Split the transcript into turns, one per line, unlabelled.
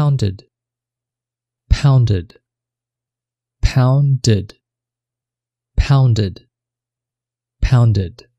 pounded, pounded, pounded, pounded, pounded.